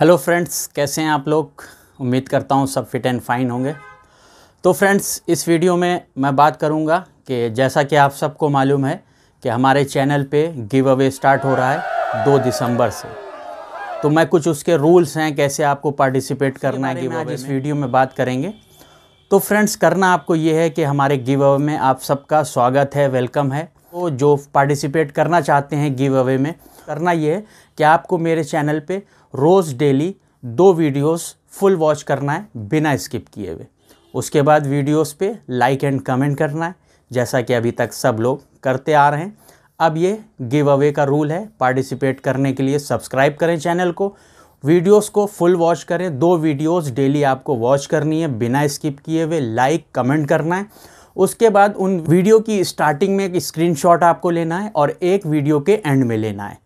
hello friends कैसे हैं आप लोग उम्मीद करता हूँ सब फिट एंड फाइन होंगे तो फ्रेंड्स इस वीडियो में मैं बात करूँगा कि जैसा कि आप सबको मालूम है कि हमारे चैनल पे गिव अवे स्टार्ट हो रहा है दो दिसंबर से तो मैं कुछ उसके रूल्स हैं कैसे आपको पार्टिसिपेट करना है गिव अवे इस वीडियो में बात करेंगे तो फ्रेंड्स करना आपको ये है कि हमारे गिव अवे में आप सबका स्वागत है वेलकम है तो जो पार्टिसिपेट करना चाहते हैं गिव अवे में करना ये है कि आपको मेरे चैनल पे रोज़ डेली दो वीडियोस फुल वॉच करना है बिना स्किप किए हुए उसके बाद वीडियोस पे लाइक एंड कमेंट करना है जैसा कि अभी तक सब लोग करते आ रहे हैं अब ये गिव अवे का रूल है पार्टिसिपेट करने के लिए सब्सक्राइब करें चैनल को वीडियोस को फुल वॉच करें दो वीडियोस डेली आपको वॉच करनी है बिना स्किप किए हुए लाइक कमेंट करना है उसके बाद उन वीडियो की स्टार्टिंग में एक स्क्रीनशॉट आपको लेना है और एक वीडियो के एंड में लेना है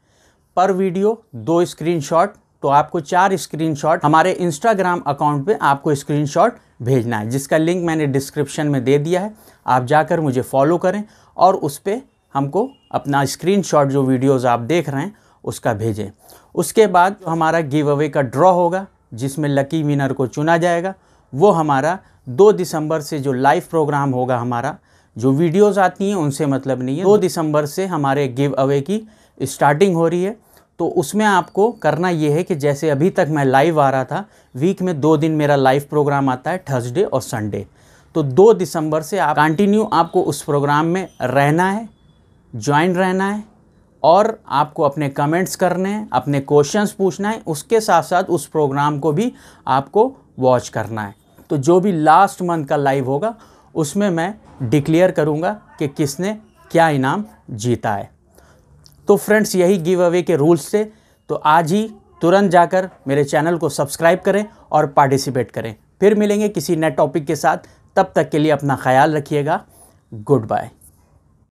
पर वीडियो दो स्क्रीनशॉट तो आपको चार स्क्रीनशॉट हमारे इंस्टाग्राम अकाउंट पे आपको स्क्रीनशॉट भेजना है जिसका लिंक मैंने डिस्क्रिप्शन में दे दिया है आप जाकर मुझे फॉलो करें और उस पर हमको अपना स्क्रीनशॉट जो वीडियोज़ आप देख रहे हैं उसका भेजें उसके बाद हमारा गिव अवे का ड्रॉ होगा जिसमें लकी विनर को चुना जाएगा वो हमारा दो दिसंबर से जो लाइव प्रोग्राम होगा हमारा जो वीडियोस आती हैं उनसे मतलब नहीं है दो दिसंबर से हमारे गिव अवे की स्टार्टिंग हो रही है तो उसमें आपको करना ये है कि जैसे अभी तक मैं लाइव आ रहा था वीक में दो दिन मेरा लाइव प्रोग्राम आता है थर्सडे और संडे तो दो दिसंबर से आप कंटिन्यू आपको उस प्रोग्राम में रहना है ज्वाइन रहना है और आपको अपने कमेंट्स करने हैं अपने क्वेश्चंस पूछना है उसके साथ साथ उस प्रोग्राम को भी आपको वॉच करना है तो जो भी लास्ट मंथ का लाइव होगा उसमें मैं डिक्लेयर करूँगा कि किसने क्या इनाम जीता है तो फ्रेंड्स यही गिव अवे के रूल्स थे तो आज ही तुरंत जाकर मेरे चैनल को सब्सक्राइब करें और पार्टिसिपेट करें फिर मिलेंगे किसी नए टॉपिक के साथ तब तक के लिए अपना ख्याल रखिएगा गुड बाय